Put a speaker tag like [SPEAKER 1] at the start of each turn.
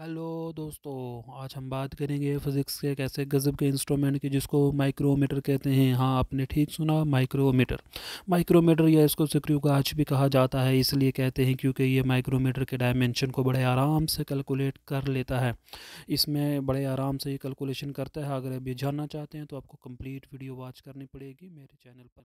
[SPEAKER 1] hello दोस्तों आज हम बात करेंगे फिज़िक्स के एक ऐसे गज़ब के इंस्ट्रूमेंट की जिसको माइक्रोमीटर कहते हैं हाँ आपने ठीक सुना माइक्रोमीटर माइक्रोमीटर या इसको सिक्रू का आज भी कहा जाता है इसलिए कहते हैं क्योंकि ये माइक्रोमीटर के डायमेंशन को बड़े आराम से कैलकुलेट कर लेता है इसमें बड़े आराम से ये कैलकुलेशन करता है अगर अभी ये जानना चाहते हैं तो आपको कम्प्लीट वीडियो वॉच करनी पड़ेगी मेरे चैनल पर